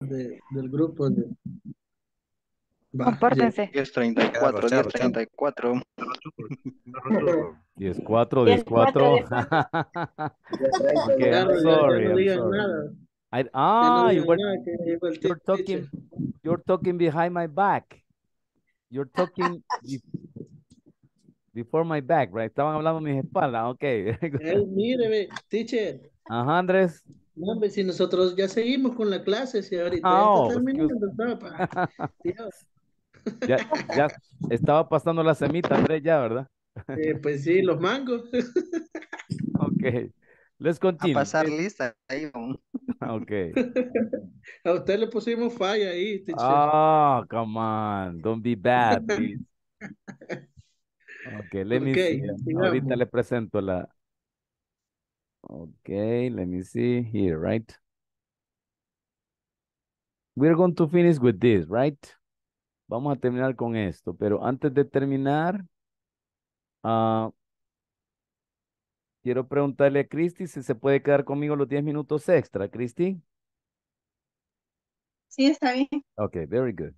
de, del grupo de... Compórtense. 10, 34, 10, 34. 10, 4, 10, 4. okay, I'm sorry, I'm sorry. I, ah, you're talking, you're talking behind my back. You're talking before my back, right? Estaban hablando mis espaldas, okay. hey, míreme, teacher. Ajá, Andrés. No, hombre, si nosotros ya seguimos con la clase, si ahorita ah, oh, está terminando, papá. Ya, ya, estaba pasando la semita, André, ya, ¿verdad? Eh, pues sí, los mangos. Ok. les continúo. A pasar lista ahí. Ah, ok. A usted le pusimos falla ahí, Ah, oh, come on. Don't be bad, please. Ok, let me see. Eh, ahorita le presento la, Okay, let me see here, right? We're going to finish with this, right? Vamos a terminar con esto, pero antes de terminar, ah, quiero preguntarle a Cristi si se puede quedar conmigo los 10 minutos extra, Cristi. Sí, está bien. Okay, very good.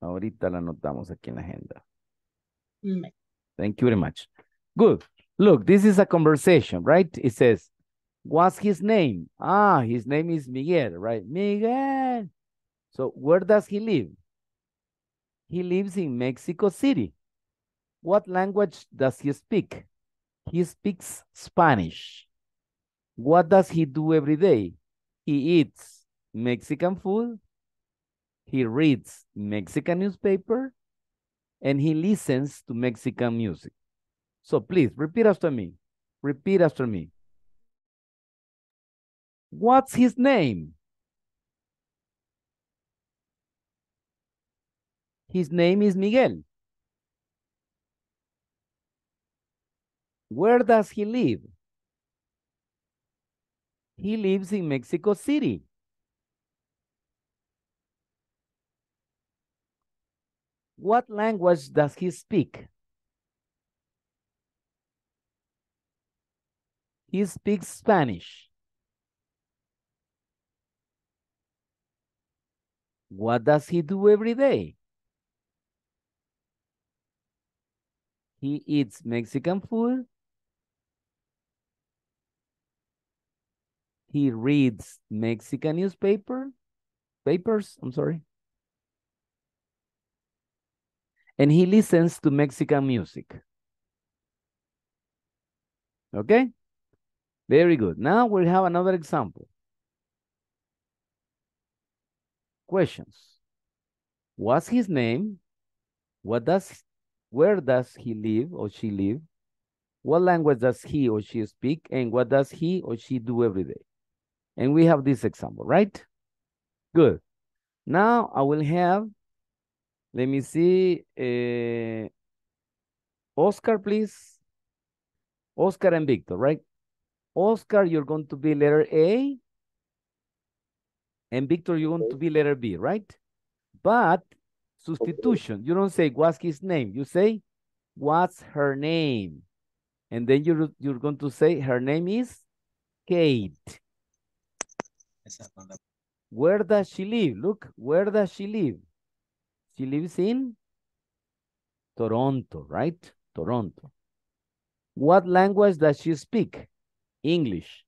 Ahorita la anotamos aquí en la agenda. Mm, Thank you very much. Good. Look, this is a conversation, right? It says, What's his name? Ah, his name is Miguel, right? Miguel. So where does he live? He lives in Mexico City. What language does he speak? He speaks Spanish. What does he do every day? He eats Mexican food. He reads Mexican newspaper. And he listens to Mexican music. So please repeat after me. Repeat after me. What's his name? His name is Miguel. Where does he live? He lives in Mexico City. What language does he speak? He speaks Spanish. What does he do every day? He eats Mexican food. He reads Mexican newspaper, papers, I'm sorry. And he listens to Mexican music. Okay? Very good. Now we have another example. questions. What's his name? What does, where does he live or she live? What language does he or she speak? And what does he or she do every day? And we have this example, right? Good. Now I will have, let me see, uh, Oscar, please. Oscar and Victor, right? Oscar, you're going to be letter A. And Victor, you want to be letter B, right? But substitution, you don't say what's his name. You say what's her name. And then you're, you're going to say her name is Kate. Where does she live? Look, where does she live? She lives in Toronto, right? Toronto. What language does she speak? English.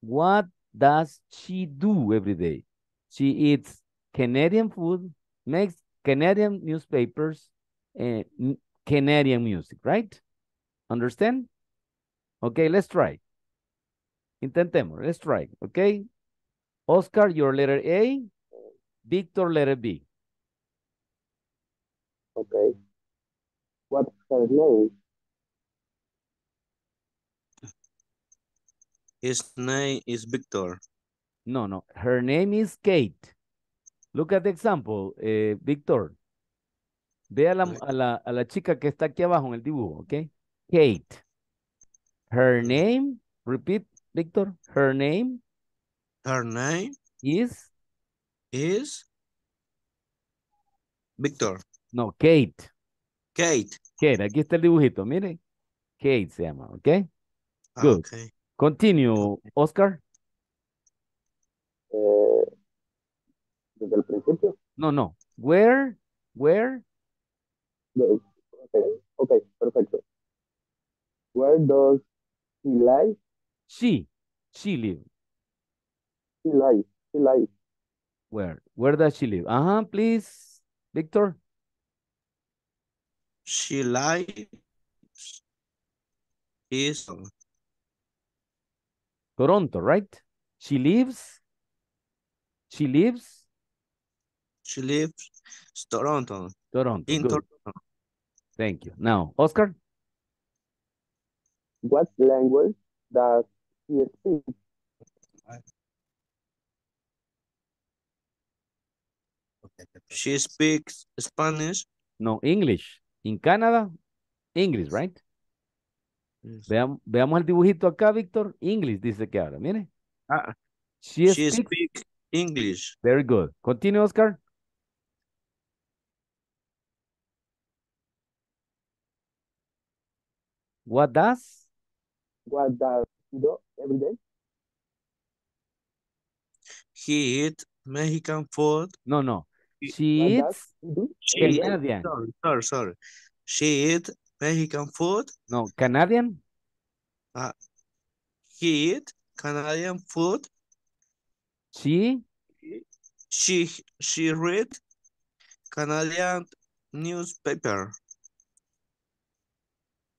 What does she do every day? She eats Canadian food, makes Canadian newspapers, and Canadian music, right? Understand? Okay, let's try. Intentemos, let's try, okay? Oscar, your letter A. Victor, letter B. Okay. What's her name? His name is Victor. No, no. Her name is Kate. Look at the example, eh, Victor. Ve a la, a, la, chica que está aquí abajo en el dibujo, ¿ok? Kate. Her mm. name, repeat, Victor. Her name. Her name. Is. Is. Victor. No, Kate. Kate. Kate, aquí está el dibujito, mire. Kate se llama, ¿ok? Ah, Good. Continue, Oscar. Eh, desde el principio. No, no. Where, where? Okay, okay, perfecto. Where does he live? She, she live. She lives. she lives. Where, where does she live? Uh -huh, please, Victor. She lives is Toronto, right? She lives. She lives. She lives Toronto. Toronto. In Good. Toronto. Thank you. Now, Oscar. What language does he speak? She speaks Spanish. No, English. In Canada, English, right? veamos el dibujito acá, Víctor. English dice que ahora, mire. Ah. she, speaks... Speak English. Very good. Continue, Oscar. What does? What does he do every day? He eats Mexican food. No, no. She eats sorry, sorry. She eats Mexican food. No, Canadian. Uh, ah, he eat Canadian food. She? She, she read Canadian newspaper.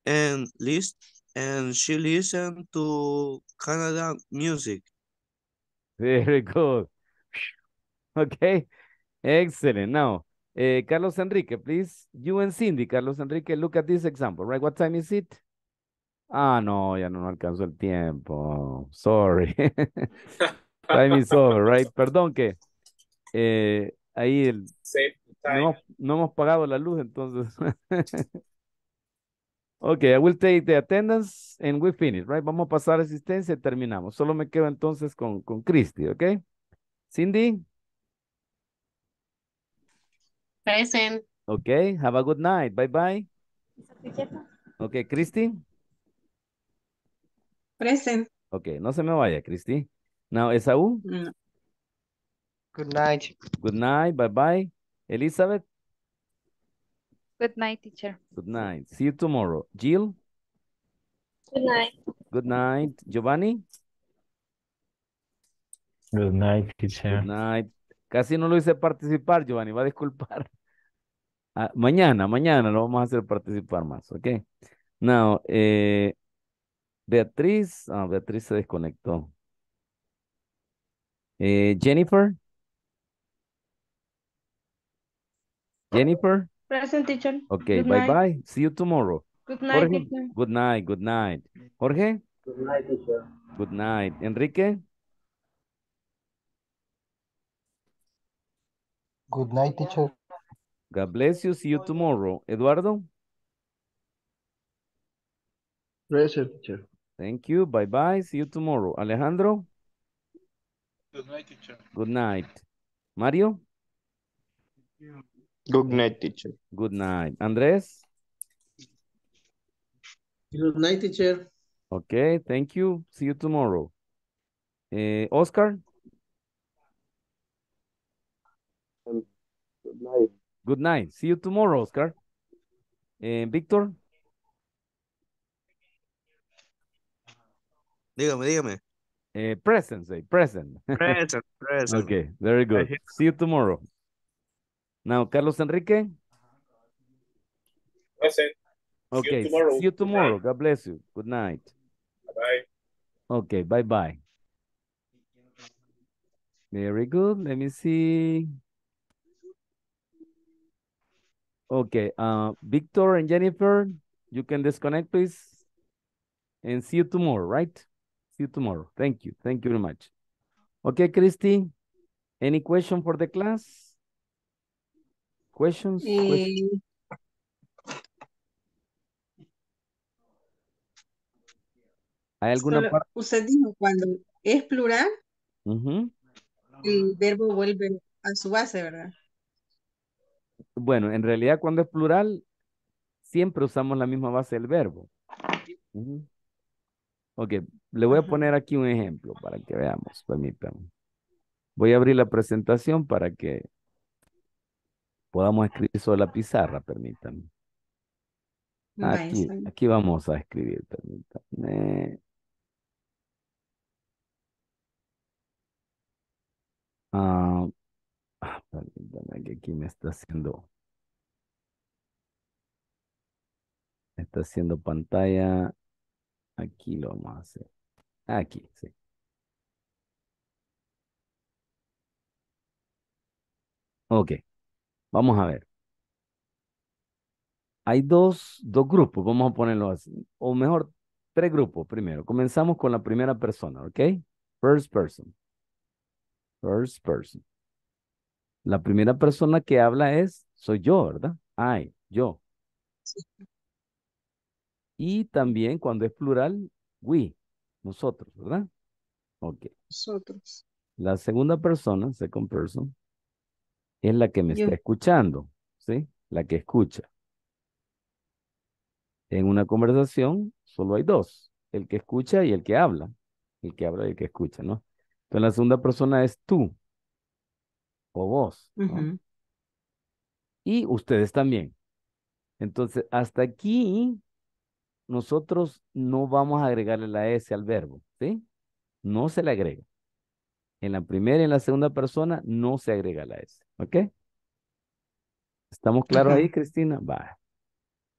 And list and she listened to Canadian music. Very good. Okay, excellent. Now, Eh, Carlos Enrique, please. You and Cindy, Carlos Enrique, look at this example, right? What time is it? Ah, no, ya no, alcanzó el tiempo. Sorry. time is over, right? Perdón que eh, ahí el, no, no, hemos pagado la luz, entonces. ok, I will take the attendance and we finish, right? Vamos a pasar asistencia y terminamos. Solo me quedo entonces con, con Christy, ¿ok? Cindy. Present. Okay, have a good night. Bye-bye. Okay, Christy. Present. Okay, no se me vaya, Christy. Now, Esaú. Good night. Good night. Bye-bye. Elizabeth. Good night, teacher. Good night. See you tomorrow. Jill. Good night. Good night. Giovanni. Good night, teacher. Good night. Casi no lo hice participar, Giovanni, va a disculpar. Ah, mañana, mañana lo vamos a hacer participar más, ¿ok? Now, eh, Beatriz, ah, Beatriz se desconectó. Eh, Jennifer. Jennifer. Present teacher. Okay, bye bye. See you tomorrow. Good night, Good night, good night. Jorge. Good night, teacher. Good night. Enrique. Good night, teacher. God bless you. See you tomorrow. Eduardo? Pleasure, teacher. Thank you. Bye-bye. See you tomorrow. Alejandro? Good night, teacher. Good night. Mario? Good night, teacher. Good night. Andres? Good night, teacher. Okay, thank you. See you tomorrow. Uh, Oscar? good night. Good night. See you tomorrow, Oscar. And eh, Víctor. Dígame, dígame. Uh, present, say, present. Present, present. okay, very good. See you tomorrow. Now, Carlos Enrique. Present. Okay, see you tomorrow. See you tomorrow. God bless you. Good night. Bye-bye. Okay, bye-bye. Very good. Let me see. Okay. Uh, Victor and Jennifer, you can disconnect, please. And see you tomorrow, right? See you tomorrow. Thank you. Thank you very much. Okay, Christy, any question for the class? Questions? Mm. Eh. Questions? ¿Hay alguna Solo, parte? Usted dijo cuando es plural, uh -huh. el verbo vuelve a su base, ¿verdad? Bueno, en realidad cuando es plural, siempre usamos la misma base del verbo. Okay, Ok, le voy a poner aquí un ejemplo para que veamos, permítanme. Voy a abrir la presentación para que podamos escribir sobre la pizarra, permítanme. Aquí, vamos a escribir, permítanme. Ah que aquí me está haciendo. está haciendo pantalla. Aquí lo vamos a hacer. Aquí, sí. Ok. Vamos a ver. Hay dos, dos grupos, vamos a ponerlo así. O mejor, tres grupos primero. Comenzamos con la primera persona, ¿ok? First person. First person. La primera persona que habla es soy yo, ¿verdad? I, yo. Y también cuando es plural, we, nosotros, ¿verdad? Ok. Nosotros. La segunda persona, second person, es la que me está escuchando, ¿sí? La que escucha. En una conversación solo hay dos, el que escucha y el que habla. El que habla y el que escucha, ¿no? Entonces la segunda persona es tú, vos. Y ustedes también. Entonces, hasta aquí nosotros no vamos a agregarle la S al verbo, ¿sí? No se le agrega. En la primera y en la segunda persona no se agrega la S, ¿ok? ¿Estamos claros ahí, Cristina? Va.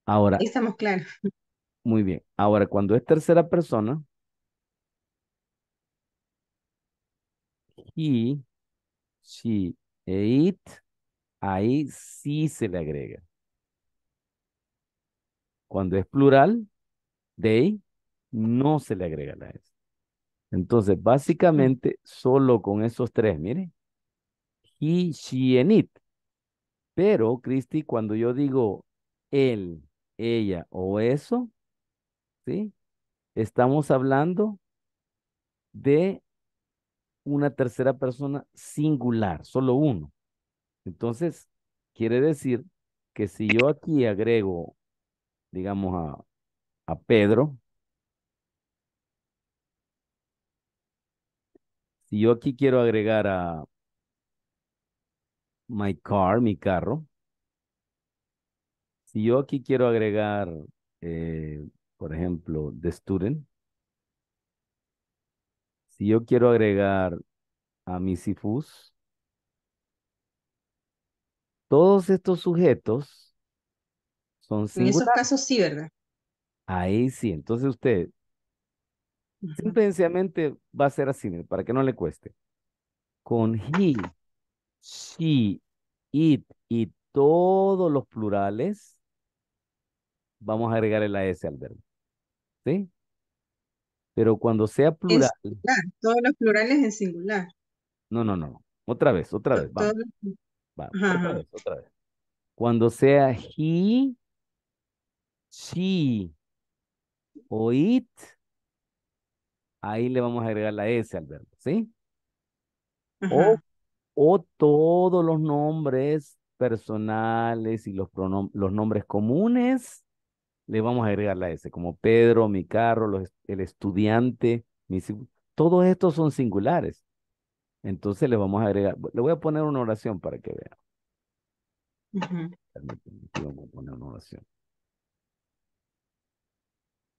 Ahora. Estamos claros. Muy bien. Ahora, cuando es tercera persona, he, she, it, ahí sí se le agrega. Cuando es plural, they, no se le agrega la S. Entonces, básicamente, solo con esos tres, mire, he, she, and it. Pero, Cristi, cuando yo digo él, ella o eso, ¿sí? Estamos hablando de una tercera persona singular, solo uno. Entonces, quiere decir que si yo aquí agrego, digamos, a, Pedro, si yo aquí quiero agregar a my car, mi carro, si yo aquí quiero agregar, eh, por ejemplo, the student, si yo quiero agregar a mis sifus. todos estos sujetos son En esos casos sí, ¿verdad? Ahí sí, entonces usted va a ser así, para que no le cueste. Con he, she, it y todos los plurales, vamos a agregarle la S al verbo. ¿Sí? Pero cuando sea plural. todos los plurales en singular. No, no, no. Otra vez, otra vez. Vamos. otra vez, otra vez. Cuando sea he, she o it, ahí le vamos a agregar la S al verbo, ¿sí? O, o, todos los nombres personales y los, los nombres comunes le vamos a agregar la S, como Pedro, mi carro, el estudiante, mis, todos estos son singulares. Entonces le vamos a agregar, le voy a poner una oración para que vean. Uh -huh. a poner una oración.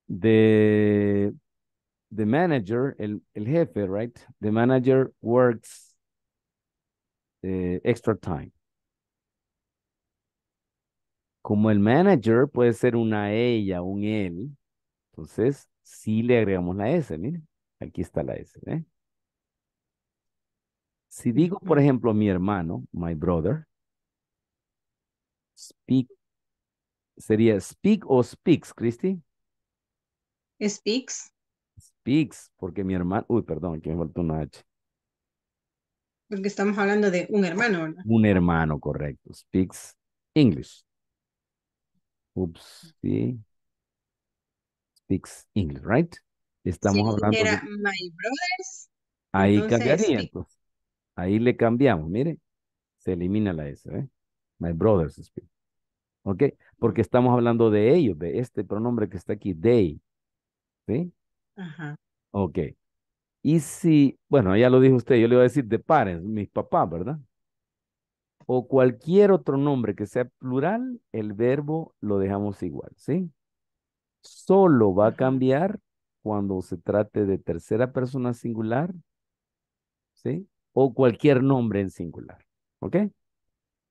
The, manager, el, el jefe, right? The manager works eh, extra time. Como el manager puede ser una ella, un él, entonces sí le agregamos la S, miren, aquí está la S. Si digo, por ejemplo, mi hermano, my brother, speak, sería speak o speaks, Christy? Speaks. Speaks, porque mi hermano, uy, perdón, aquí me faltó una H. Porque estamos hablando de un hermano, ¿verdad? Un hermano, correcto. Speaks English. Ups, sí. Speaks English, right? Estamos hablando de... my brothers. Ahí cambiaría, pues. Ahí le cambiamos, mire. Se elimina la S, ¿eh? My brothers speak. ¿Ok? Porque estamos hablando de ellos, de este pronombre que está aquí, they. ¿Sí? Ajá. Ok. Y si, bueno, ya lo dijo usted, yo le iba a decir de parents, mis papás, ¿verdad? o cualquier otro nombre que sea plural, el verbo lo dejamos igual, ¿sí? Solo va a cambiar cuando se trate de tercera persona singular, ¿sí? O cualquier nombre en singular, ¿ok?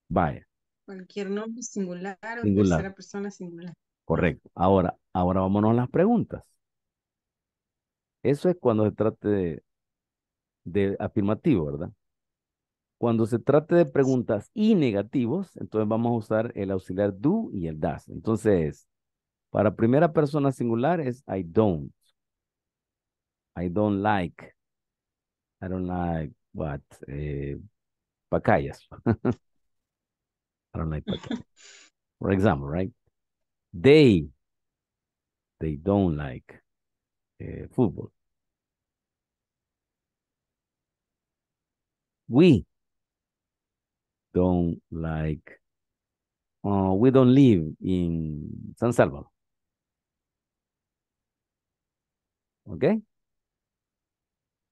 Vaya. Cualquier nombre singular o tercera persona singular. Correcto. Ahora, ahora vámonos a las preguntas. Eso es cuando se trate de afirmativo, ¿verdad? Cuando se trate de preguntas y negativos, entonces vamos a usar el auxiliar do y el das. Entonces, para primera persona singular es I don't. I don't like. I don't like what? Eh, pacayas. I don't like pacayas. For example, right? They, they don't like eh, fútbol. football. We, don't like, uh, we don't live in San Salvador. ¿Ok?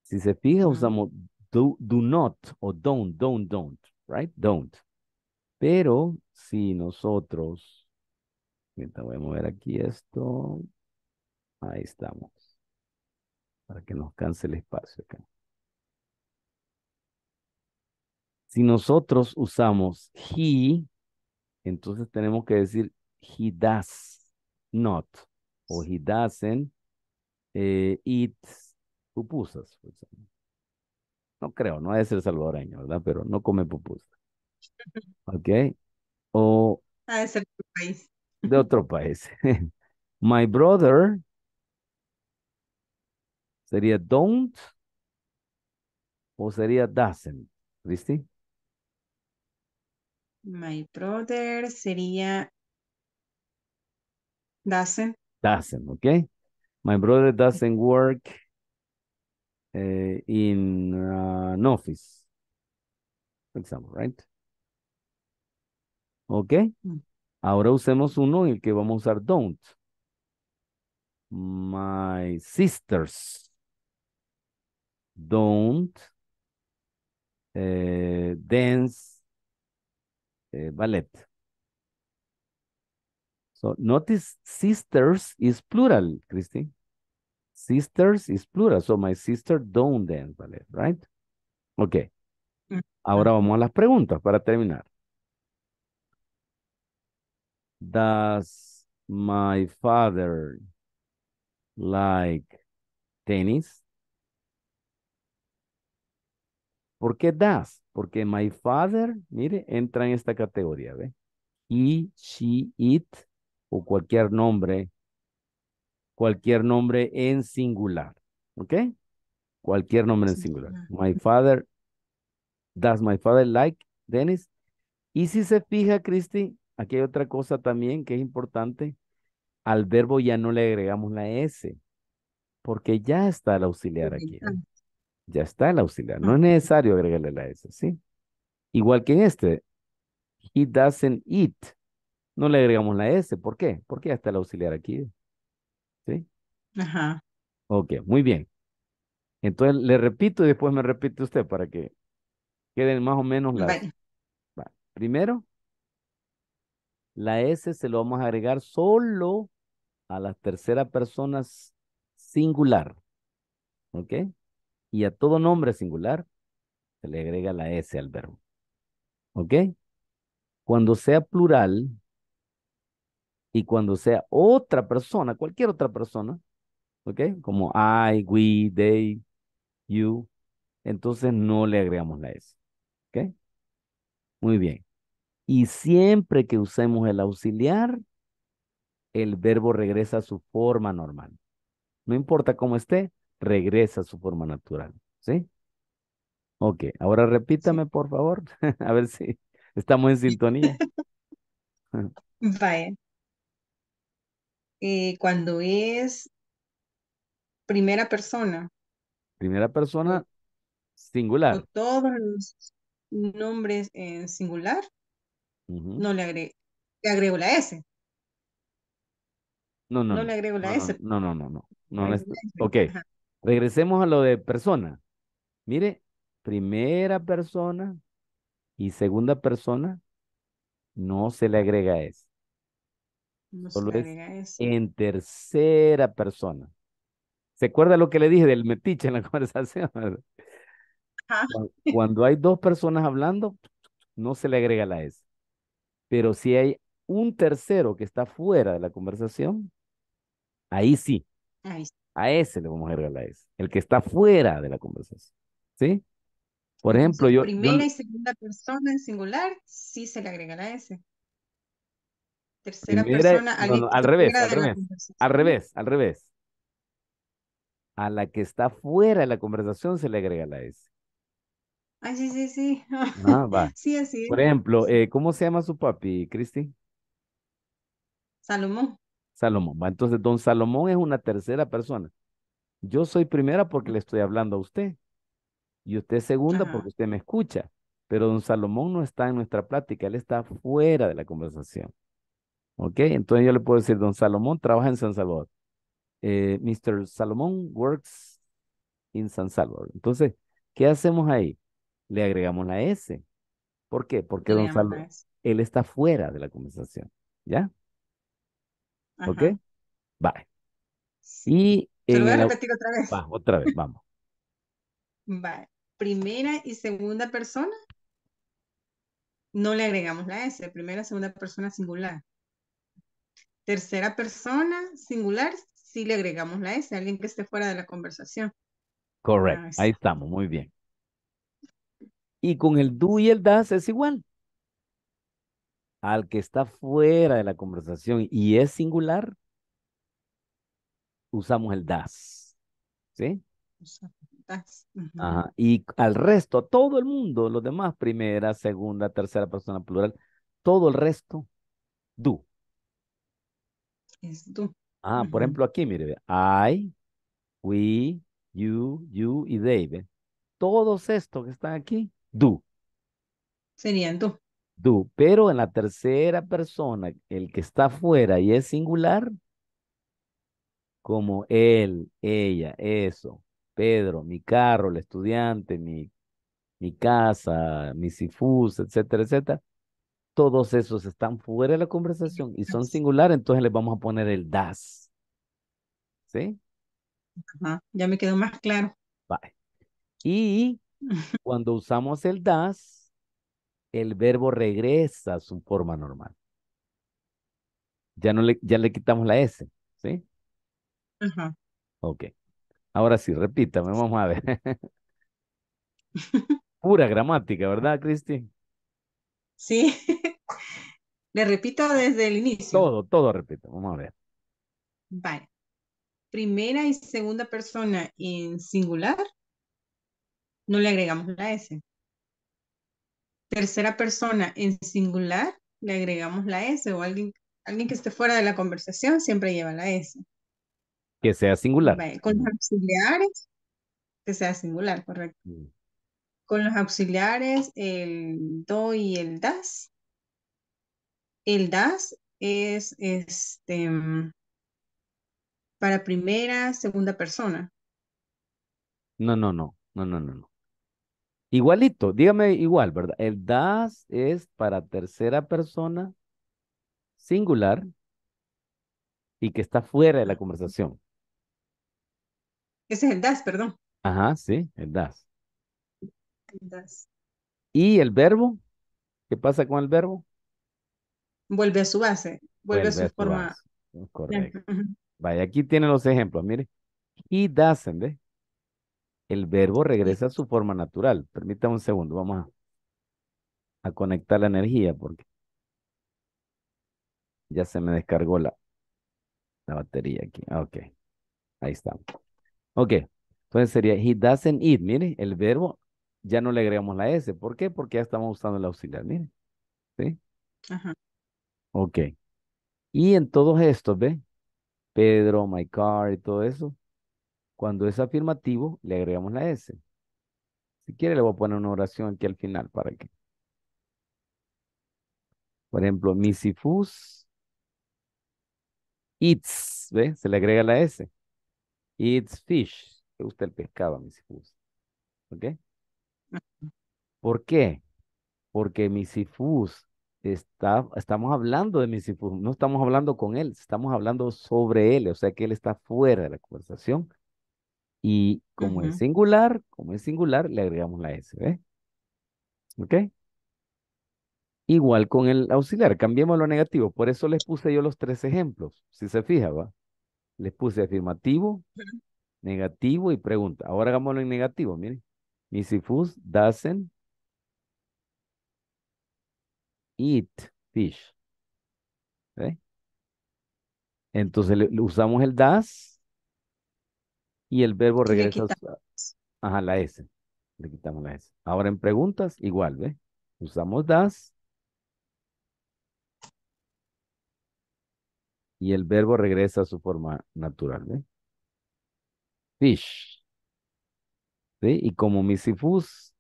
Si se fija, usamos do, do not o don't, don't, don't, right? Don't. Pero si nosotros, voy a mover aquí esto, ahí estamos, para que nos canse el espacio acá. Si nosotros usamos he, entonces tenemos que decir he does not o he doesn't eh, eat pupusas. Por ejemplo. No creo, no es el salvadoreño, ¿verdad? Pero no come pupusas. ¿Ok? O... Ah, es país. De otro país. My brother sería don't o sería doesn't. ¿Viste? My brother sería doesn't. Doesn't, okay. My brother doesn't work eh, in uh, an office. For example, right? Okay. Mm. Ahora usemos uno en el que vamos a usar don't. My sisters don't eh, dance eh, ballet. So notice sisters is plural, Christy. Sisters is plural. So my sister don't dance ballet, right? Ok. Ahora vamos a las preguntas para terminar. Does my father like tennis? ¿Por qué das? Porque my father, mire, entra en esta categoría, ¿ve? He, she, it, o cualquier nombre, cualquier nombre en singular, ¿ok? Cualquier nombre en singular. My father, does my father like Dennis? Y si se fija, Christy, aquí hay otra cosa también que es importante. Al verbo ya no le agregamos la S, porque ya está el auxiliar aquí ya está el auxiliar. No es necesario agregarle la S, ¿sí? Igual que en este, he doesn't eat. No le agregamos la S. ¿Por qué? Porque ya está el auxiliar aquí. ¿Sí? Ajá. Ok, muy bien. Entonces le repito y después me repite usted para que queden más o menos las. Primero, la S se lo vamos a agregar solo a la tercera persona singular. ¿Ok? y a todo nombre singular se le agrega la S al verbo. ¿Ok? Cuando sea plural y cuando sea otra persona, cualquier otra persona, ¿ok? Como I, we, they, you, entonces no le agregamos la S. ¿Ok? Muy bien. Y siempre que usemos el auxiliar, el verbo regresa a su forma normal. No importa cómo esté, regresa a su forma natural. ¿Sí? Ok, ahora repítame, por favor, a ver si estamos en sintonía. Vaya. Eh, cuando es primera persona. Primera persona singular. todos los nombres en singular. No le, le agrego la S. No, no. No le agrego la S. No, no, no, no. no, Ok. Regresemos a lo de persona. Mire, primera persona y segunda persona no se le agrega es. No en tercera persona. ¿Se acuerda lo que le dije del metiche en la conversación? Cuando hay dos personas hablando, no se le agrega la S. Pero si hay un tercero que está fuera de la conversación, ahí sí. Ahí sí. A ese le vamos a agregar la S. El que está fuera de la conversación. ¿Sí? Por ejemplo, yo. Primera y segunda persona en singular, sí se le agrega la S. Tercera persona. al revés, al revés. Al revés, al revés. A la que está fuera de la conversación se le agrega la S. Ah, sí, sí, sí. Ah, va. Sí, así Por ejemplo, eh, ¿cómo se llama su papi, Cristi? Salomón. Salomón. Entonces, don Salomón es una tercera persona. Yo soy primera porque le estoy hablando a usted. Y usted segunda porque usted me escucha. Pero don Salomón no está en nuestra plática, él está fuera de la conversación. ¿Ok? Entonces yo le puedo decir, don Salomón trabaja en San Salvador. Eh, Mr. Salomón works in San Salvador. Entonces, ¿qué hacemos ahí? Le agregamos la S. ¿Por qué? Porque don Salomón, él está fuera de la conversación. ¿Ya? Okay, ¿Ok? Vale. Y Te lo voy a eh, repetir otra vez. otra vez, vamos. Vale. Primera y segunda persona. No le agregamos la S. Primera, y segunda persona singular. Tercera persona singular, sí le agregamos la S. Alguien que esté fuera de la conversación. Correcto. Ah, ahí estamos, muy bien. Y con el do y el das es igual al que está fuera de la conversación y es singular, usamos el das. ¿Sí? Y al resto, todo el mundo, los demás, primera, segunda, tercera persona plural, todo el resto, do. Es do. Ah, por ejemplo, aquí, mire, I, we, you, you y David. Todos estos que están aquí, do. Serían do. Pero en la tercera persona, el que está fuera y es singular, como él, ella, eso, Pedro, mi carro, el estudiante, mi, mi casa, mi sifus, etcétera, etcétera, todos esos están fuera de la conversación y son singular, entonces les vamos a poner el das. ¿Sí? Ajá, ya me quedó más claro. Y cuando usamos el das, el verbo regresa a su forma normal. Ya, no le, quitamos la S, ¿sí? Ajá. Ok. Ahora sí, repítame, vamos a ver. Pura gramática, ¿verdad, Cristi? Sí. Le repito desde el inicio. Todo, todo repito, vamos a ver. Vale. Primera y segunda persona en singular, no le agregamos la S tercera persona en singular, le agregamos la S o alguien, alguien que esté fuera de la conversación siempre lleva la S. Que sea singular. Con los auxiliares, que sea singular, correcto. Mm. Con los auxiliares, el do y el das. El das es este para primera, segunda persona. No, no, no, no, no, no. Igualito, dígame igual, ¿verdad? El das es para tercera persona singular y que está fuera de la conversación. Ese es el das, perdón. Ajá, sí, el das. ¿Y el verbo? ¿Qué pasa con el verbo? Vuelve a su base, vuelve, a su, forma. Correcto. Vaya, aquí tiene los ejemplos, mire. Y doesn't, ¿eh? el verbo regresa a su forma natural. Permítame un segundo, vamos a, conectar la energía porque ya se me descargó la, la batería aquí. Ah, ok, ahí está. Ok, entonces sería he doesn't eat. Mire, el verbo ya no le agregamos la S. ¿Por qué? Porque ya estamos usando el auxiliar. Mire, ¿sí? Ajá. Ok. Y en todos estos, ¿ve? Pedro, my car y todo eso, cuando es afirmativo, le agregamos la S. Si quiere, le voy a poner una oración aquí al final para que. Por ejemplo, misifus. It's, ¿ve? Se le agrega la S. It's fish. Le gusta el pescado, misifus. ¿Ok? ¿Por qué? Porque misifus Está, estamos hablando de Misifus, no estamos hablando con él, estamos hablando sobre él, o sea que él está fuera de la conversación. Y como es singular, como es singular, le agregamos la S, ¿ve? ¿Ok? Igual con el auxiliar, cambiemos lo negativo. Por eso les puse yo los tres ejemplos, si se fija, ¿va? Les puse afirmativo, negativo y pregunta. Ahora hagámoslo en negativo, miren. Misifus doesn't eat fish. ¿Ve? Entonces le, usamos el das y el verbo regresa. Ajá, la S. Le quitamos la S. Ahora en preguntas, igual, ¿ve? Usamos das. Y el verbo regresa a su forma natural, ¿ve? Fish. ¿Sí? Y como misifus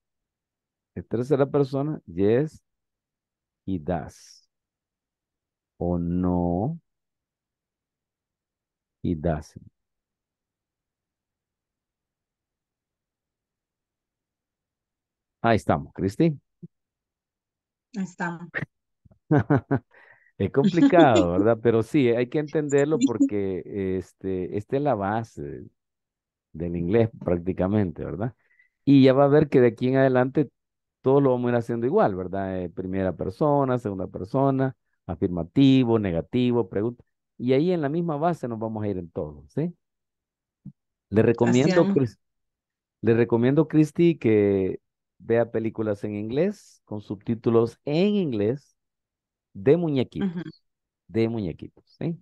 es tercera persona, yes y das. O no y das. Ahí estamos, Cristi. Ahí estamos. es complicado, ¿verdad? Pero sí, hay que entenderlo porque este, esta es la base del inglés prácticamente, ¿verdad? Y ya va a ver que de aquí en adelante todo lo vamos a ir haciendo igual, ¿verdad? Eh, primera persona, segunda persona, afirmativo, negativo, pregunta. Y ahí en la misma base nos vamos a ir en todo, ¿sí? Le recomiendo, le recomiendo, Cristi, que vea películas en inglés con subtítulos en inglés de muñequitos, de muñequitos, ¿sí?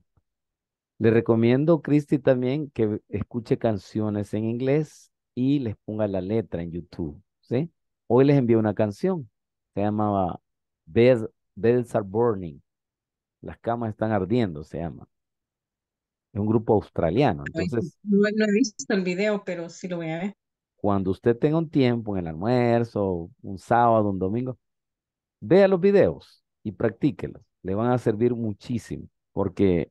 Le recomiendo, Cristi, también que escuche canciones en inglés y les ponga la letra en YouTube, ¿sí? Hoy les envié una canción, se llamaba Bells, Are Burning, Las Camas Están Ardiendo, se llama. Es un grupo australiano, entonces... No, no he visto el video, pero sí lo voy a ver cuando usted tenga un tiempo, en el almuerzo, un sábado, un domingo, vea los videos y practíquelos. Le van a servir muchísimo, porque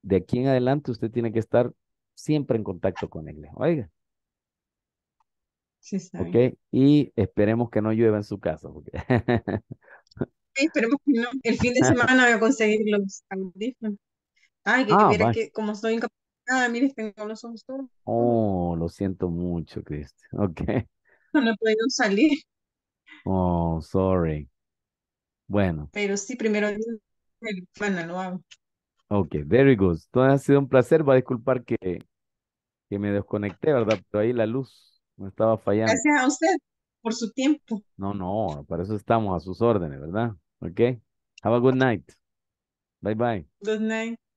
de aquí en adelante usted tiene que estar siempre en contacto con él. Oiga. Sí, sabe. Okay. Y esperemos que no llueva en su casa. esperemos que no. El fin de semana voy a conseguir los audífonos. Ay, que, ah, que como soy incapaz Ah, mire, tengo los ojos todos. Oh, lo siento mucho, Cristian. Ok. No he podido salir. Oh, sorry. Bueno. Pero sí, primero bueno, lo hago. Ok, very good. Entonces ha sido un placer. Va a disculpar que, que me desconecté, ¿verdad? Pero ahí la luz me estaba fallando. Gracias a usted por su tiempo. No, no, para eso estamos a sus órdenes, ¿verdad? Ok. Have a good night. Bye bye. Good night.